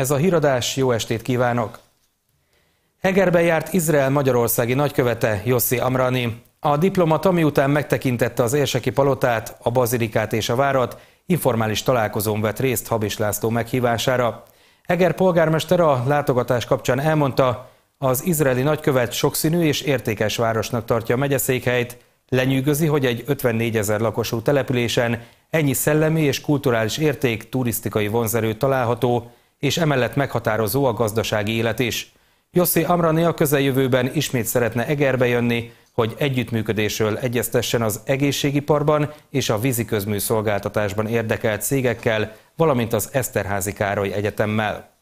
Ez a híradás, jó estét kívánok! Hegerbe járt Izrael magyarországi nagykövete Jossi Amrani. A diplomata miután megtekintette az érseki palotát, a bazilikát és a várat, informális találkozón vett részt Habis László meghívására. Heger polgármester a látogatás kapcsán elmondta, az izraeli nagykövet sokszínű és értékes városnak tartja a megyeszékhelyt, lenyűgözi, hogy egy 54 ezer lakosú településen ennyi szellemi és kulturális érték, turisztikai vonzerő található, és emellett meghatározó a gazdasági élet is. Jossi Amrani a közeljövőben ismét szeretne Egerbe jönni, hogy együttműködésről egyeztessen az egészségiparban és a víziközmű szolgáltatásban érdekelt cégekkel, valamint az Eszterházi Károly Egyetemmel.